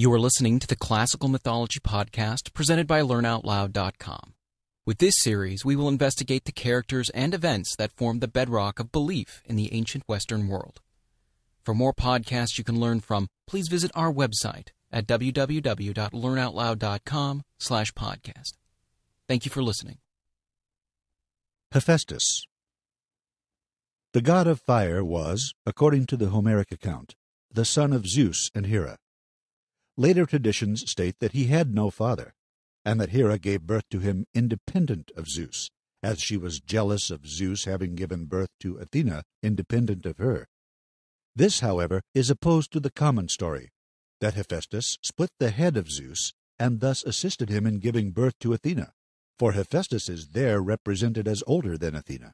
You are listening to the Classical Mythology Podcast presented by LearnOutLoud.com. With this series, we will investigate the characters and events that form the bedrock of belief in the ancient Western world. For more podcasts you can learn from, please visit our website at www.learnoutloud.com slash podcast. Thank you for listening. Hephaestus The god of fire was, according to the Homeric account, the son of Zeus and Hera. Later traditions state that he had no father, and that Hera gave birth to him independent of Zeus, as she was jealous of Zeus having given birth to Athena independent of her. This, however, is opposed to the common story that Hephaestus split the head of Zeus and thus assisted him in giving birth to Athena, for Hephaestus is there represented as older than Athena.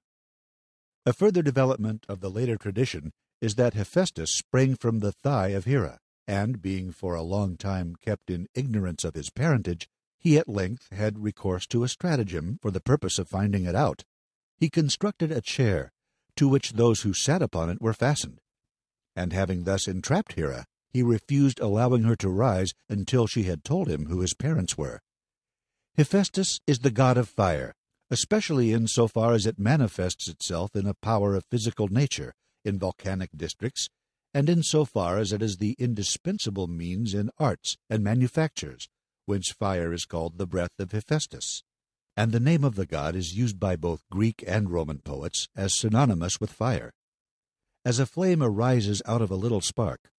A further development of the later tradition is that Hephaestus sprang from the thigh of Hera, and being for a long time kept in ignorance of his parentage, he at length had recourse to a stratagem for the purpose of finding it out. He constructed a chair, to which those who sat upon it were fastened, and having thus entrapped Hera, he refused allowing her to rise until she had told him who his parents were. Hephaestus is the god of fire, especially in so far as it manifests itself in a power of physical nature in volcanic districts and in so far as it is the indispensable means in arts and manufactures, whence fire is called the breath of Hephaestus. And the name of the god is used by both Greek and Roman poets as synonymous with fire. As a flame arises out of a little spark,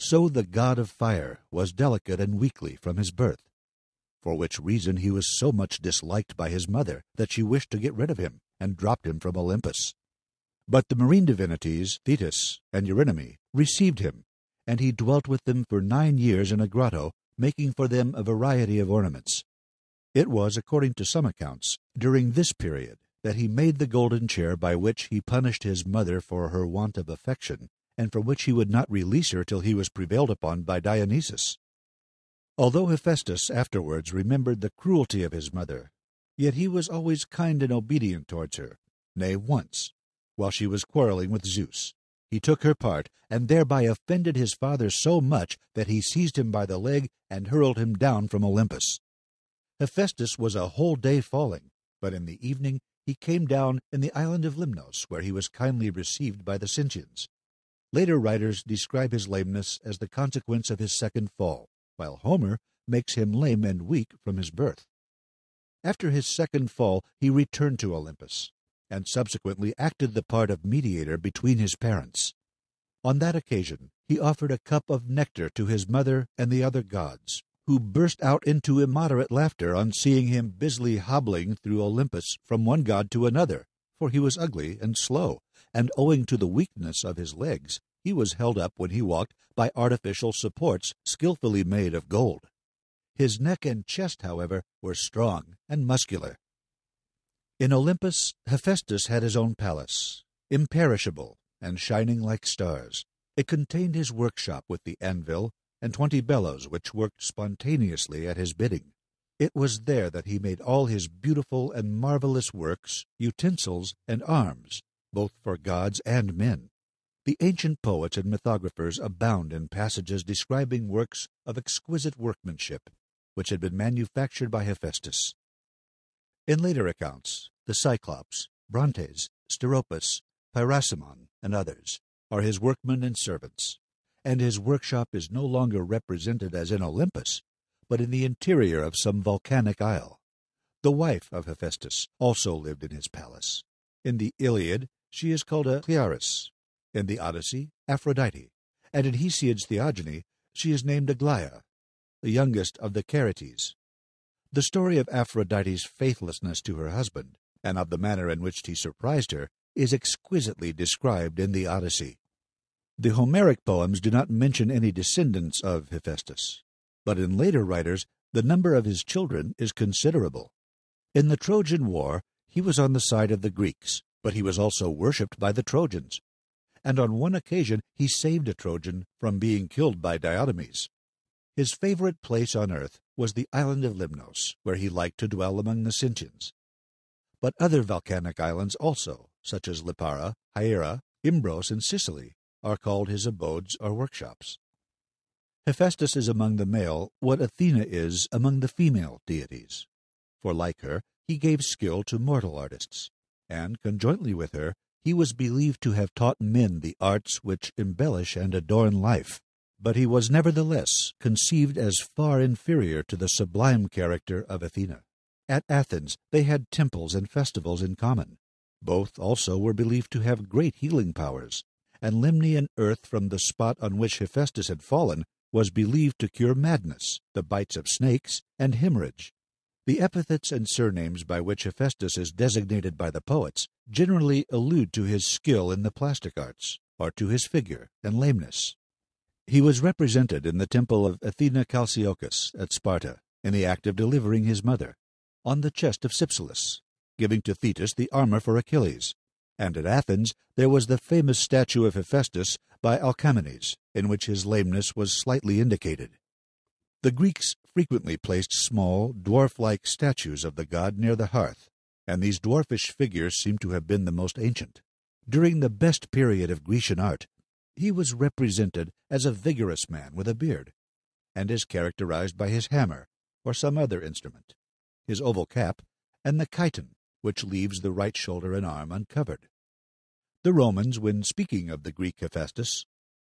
so the god of fire was delicate and weakly from his birth, for which reason he was so much disliked by his mother that she wished to get rid of him and dropped him from Olympus. But the marine divinities, Thetis and Eurynome, received him, and he dwelt with them for nine years in a grotto, making for them a variety of ornaments. It was, according to some accounts, during this period that he made the golden chair by which he punished his mother for her want of affection, and from which he would not release her till he was prevailed upon by Dionysus. Although Hephaestus afterwards remembered the cruelty of his mother, yet he was always kind and obedient towards her. Nay, once, while she was quarreling with Zeus. He took her part, and thereby offended his father so much that he seized him by the leg and hurled him down from Olympus. Hephaestus was a whole day falling, but in the evening he came down in the island of Limnos, where he was kindly received by the Sintians. Later writers describe his lameness as the consequence of his second fall, while Homer makes him lame and weak from his birth. After his second fall, he returned to Olympus, and subsequently acted the part of mediator between his parents. On that occasion, he offered a cup of nectar to his mother and the other gods, who burst out into immoderate laughter on seeing him busily hobbling through Olympus from one god to another, for he was ugly and slow, and owing to the weakness of his legs, he was held up when he walked by artificial supports skilfully made of gold. His neck and chest, however, were strong and muscular, in Olympus, Hephaestus had his own palace, imperishable and shining like stars. It contained his workshop with the anvil and twenty bellows which worked spontaneously at his bidding. It was there that he made all his beautiful and marvelous works, utensils, and arms, both for gods and men. The ancient poets and mythographers abound in passages describing works of exquisite workmanship, which had been manufactured by Hephaestus. In later accounts, the Cyclops, Brontes, Steropus, Pyrasmon, and others are his workmen and servants, and his workshop is no longer represented as in Olympus, but in the interior of some volcanic isle. The wife of Hephaestus also lived in his palace. In the Iliad, she is called a Clearis. In the Odyssey, Aphrodite. And in Hesiod's Theogony, she is named Aglaia, the youngest of the Carites, the story of Aphrodite's faithlessness to her husband, and of the manner in which he surprised her, is exquisitely described in the Odyssey. The Homeric poems do not mention any descendants of Hephaestus, but in later writers the number of his children is considerable. In the Trojan War, he was on the side of the Greeks, but he was also worshipped by the Trojans, and on one occasion he saved a Trojan from being killed by Diomedes. His favorite place on earth was the island of Limnos, where he liked to dwell among the Sintians. But other volcanic islands also, such as Lipara, Hiera, Imbros, and Sicily, are called his abodes or workshops. Hephaestus is among the male what Athena is among the female deities, for like her, he gave skill to mortal artists, and conjointly with her, he was believed to have taught men the arts which embellish and adorn life but he was nevertheless conceived as far inferior to the sublime character of Athena. At Athens they had temples and festivals in common. Both also were believed to have great healing powers, and Limnian earth from the spot on which Hephaestus had fallen was believed to cure madness, the bites of snakes, and hemorrhage. The epithets and surnames by which Hephaestus is designated by the poets generally allude to his skill in the plastic arts, or to his figure and lameness. He was represented in the temple of Athena Chalciochus at Sparta in the act of delivering his mother, on the chest of Cypselus, giving to Thetis the armor for Achilles, and at Athens there was the famous statue of Hephaestus by Alcamenes, in which his lameness was slightly indicated. The Greeks frequently placed small, dwarf-like statues of the god near the hearth, and these dwarfish figures seem to have been the most ancient. During the best period of Grecian art, he was represented as a vigorous man with a beard, and is characterized by his hammer or some other instrument, his oval cap, and the chiton, which leaves the right shoulder and arm uncovered. The Romans, when speaking of the Greek Hephaestus,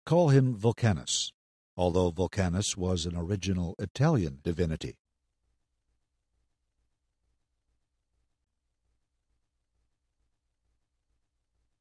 call him Vulcanus, although Vulcanus was an original Italian divinity.